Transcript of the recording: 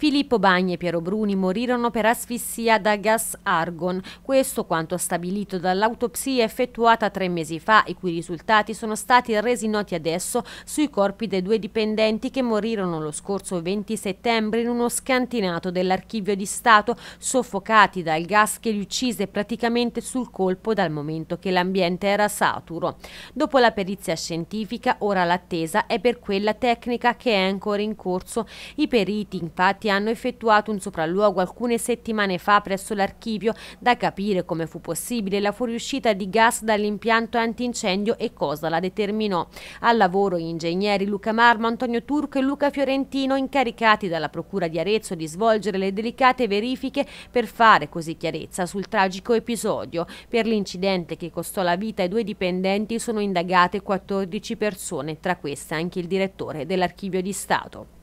Filippo Bagni e Piero Bruni morirono per asfissia da gas argon, questo quanto stabilito dall'autopsia effettuata tre mesi fa, i cui risultati sono stati resi noti adesso sui corpi dei due dipendenti che morirono lo scorso 20 settembre in uno scantinato dell'archivio di Stato, soffocati dal gas che li uccise praticamente sul colpo dal momento che l'ambiente era saturo. Dopo la perizia scientifica, ora l'attesa è per quella tecnica che è ancora in corso. I periti infatti agenti hanno effettuato un sopralluogo alcune settimane fa presso l'archivio da capire come fu possibile la fuoriuscita di gas dall'impianto antincendio e cosa la determinò. Al lavoro gli ingegneri Luca Marmo, Antonio Turco e Luca Fiorentino incaricati dalla Procura di Arezzo di svolgere le delicate verifiche per fare così chiarezza sul tragico episodio. Per l'incidente che costò la vita ai due dipendenti sono indagate 14 persone, tra queste anche il direttore dell'archivio di Stato.